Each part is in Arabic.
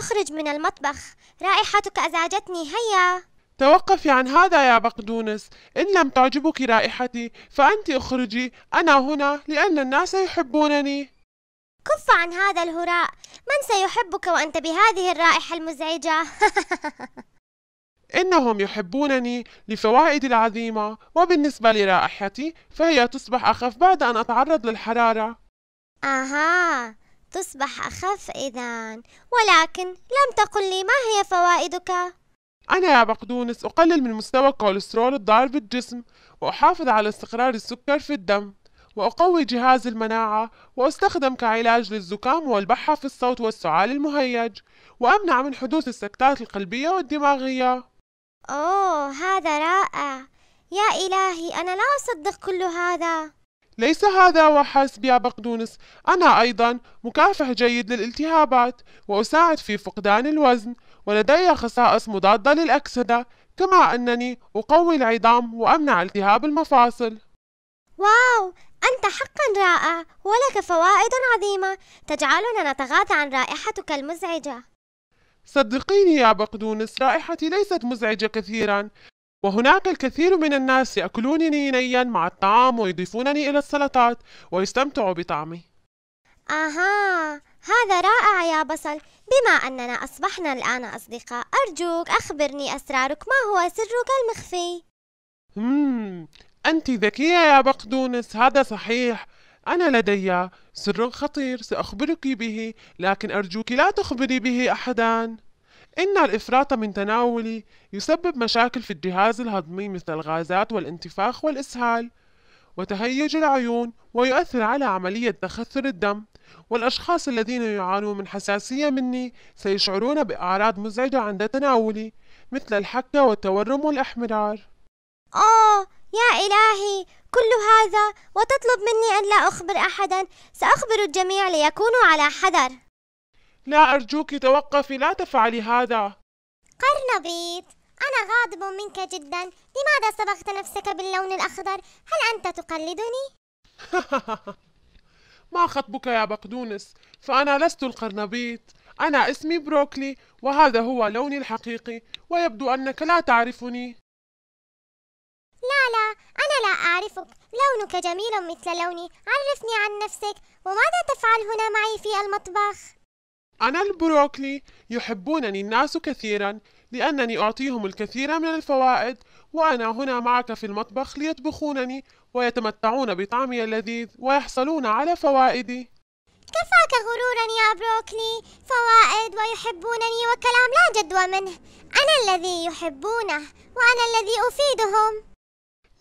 أخرج من المطبخ رائحتك أزعجتني هيا توقفي عن هذا يا بقدونس إن لم تعجبك رائحتي فأنت أخرجي أنا هنا لأن الناس يحبونني كف عن هذا الهراء من سيحبك وأنت بهذه الرائحة المزعجة إنهم يحبونني لفوائدي العظيمة وبالنسبة لرائحتي فهي تصبح أخف بعد أن أتعرض للحرارة أها تصبح أخف إذا ولكن لم تقل لي ما هي فوائدك أنا يا بقدونس أقلل من مستوى الكوليسترول الضار في الجسم وأحافظ على استقرار السكر في الدم وأقوي جهاز المناعة وأستخدم كعلاج للزكام والبحة في الصوت والسعال المهيج وأمنع من حدوث السكتات القلبية والدماغية أوه هذا رائع يا إلهي أنا لا أصدق كل هذا ليس هذا وحسب يا بقدونس أنا أيضا مكافح جيد للالتهابات وأساعد في فقدان الوزن ولدي خصائص مضادة للأكسدة كما أنني أقوي العظام وأمنع التهاب المفاصل واو أنت حقا رائع ولك فوائد عظيمة تجعلنا نتغاضى عن رائحتك المزعجة صدقيني يا بقدونس رائحتي ليست مزعجة كثيرا وهناك الكثير من الناس يأكلونني نيا مع الطعام ويضيفونني إلى السلطات ويستمتعوا بطعمي أها هذا رائع يا بصل بما أننا أصبحنا الآن أصدقاء أرجوك أخبرني أسرارك ما هو سرك المخفي مم. أنت ذكية يا بقدونس هذا صحيح أنا لدي سر خطير سأخبرك به لكن أرجوك لا تخبري به أحدا إن الإفراط من تناوله يسبب مشاكل في الجهاز الهضمي مثل الغازات والانتفاخ والإسهال وتهيج العيون ويؤثر على عملية تخثر الدم والأشخاص الذين يعانون من حساسية مني سيشعرون بأعراض مزعجة عند تناولي مثل الحكة والتورم والأحمرار آه يا إلهي كل هذا وتطلب مني أن لا أخبر أحدا سأخبر الجميع ليكونوا على حذر لا أرجوك توقفي لا تفعلي هذا قرنبيط أنا غاضب منك جدا لماذا صبغت نفسك باللون الأخضر؟ هل أنت تقلدني؟ ما خطبك يا بقدونس فأنا لست القرنبيط أنا اسمي بروكلي وهذا هو لوني الحقيقي ويبدو أنك لا تعرفني لا لا أنا لا أعرفك لونك جميل مثل لوني عرفني عن نفسك وماذا تفعل هنا معي في المطبخ؟ أنا البروكلي يحبونني الناس كثيرا لأنني أعطيهم الكثير من الفوائد وأنا هنا معك في المطبخ ليطبخونني ويتمتعون بطعمي اللذيذ ويحصلون على فوائدي كفاك غرورا يا بروكلي فوائد ويحبونني وكلام لا جدوى منه أنا الذي يحبونه وأنا الذي أفيدهم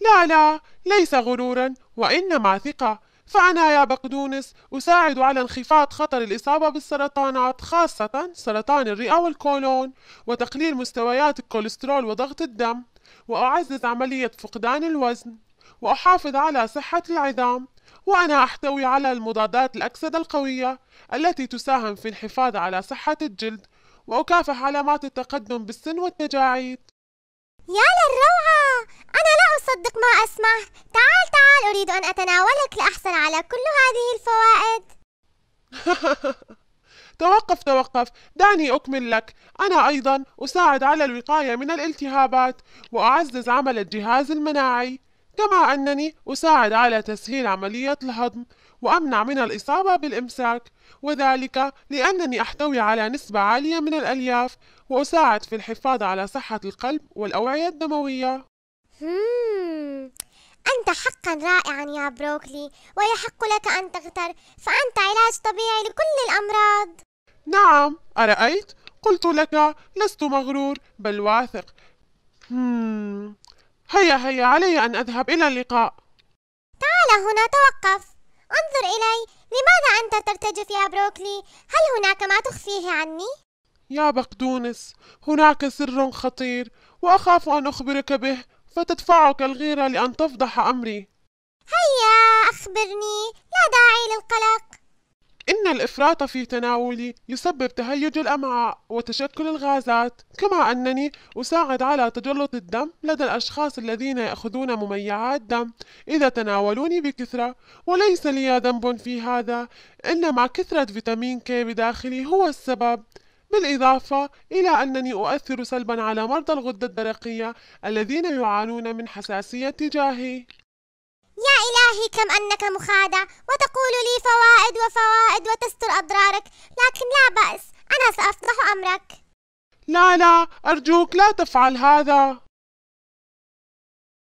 لا لا ليس غرورا وإنما ثقة فأنا يا بقدونس أساعد على انخفاض خطر الإصابة بالسرطانات خاصة سرطان الرئة والكولون وتقليل مستويات الكوليسترول وضغط الدم وأعزز عملية فقدان الوزن وأحافظ على صحة العظام وأنا أحتوي على المضادات الأكسدة القوية التي تساهم في الحفاظ على صحة الجلد وأكافح علامات التقدم بالسن والتجاعيد يا للروعة أنا لا أصدق ما أسمع تعال هل أريد أن أتناولك لأحصل على كل هذه الفوائد توقف توقف دعني أكمل لك أنا أيضا أساعد على الوقاية من الالتهابات وأعزز عمل الجهاز المناعي كما أنني أساعد على تسهيل عملية الهضم وأمنع من الإصابة بالإمساك وذلك لأنني أحتوي على نسبة عالية من الألياف وأساعد في الحفاظ على صحة القلب والأوعية الدموية hmm. أنت حقا رائعا يا بروكلي ويحق لك أن تغتر فأنت علاج طبيعي لكل الأمراض نعم أرأيت؟ قلت لك لست مغرور بل واثق هم. هيا هيا علي أن أذهب إلى اللقاء تعال هنا توقف انظر إلي لماذا أنت ترتجف يا بروكلي؟ هل هناك ما تخفيه عني؟ يا بقدونس هناك سر خطير وأخاف أن أخبرك به فتدفعك الغيرة لأن تفضح أمري هيا أخبرني لا داعي للقلق إن الإفراط في تناولي يسبب تهيج الأمعاء وتشكل الغازات كما أنني أساعد على تجلط الدم لدى الأشخاص الذين يأخذون مميعات دم إذا تناولوني بكثرة وليس لي ذنب في هذا إنما كثرة فيتامين كي بداخلي هو السبب بالإضافة إلى أنني أؤثر سلبا على مرضى الغدة الدرقية الذين يعانون من حساسية تجاهي يا إلهي كم أنك مخادع وتقول لي فوائد وفوائد وتستر أضرارك لكن لا بأس أنا سأفضح أمرك لا لا أرجوك لا تفعل هذا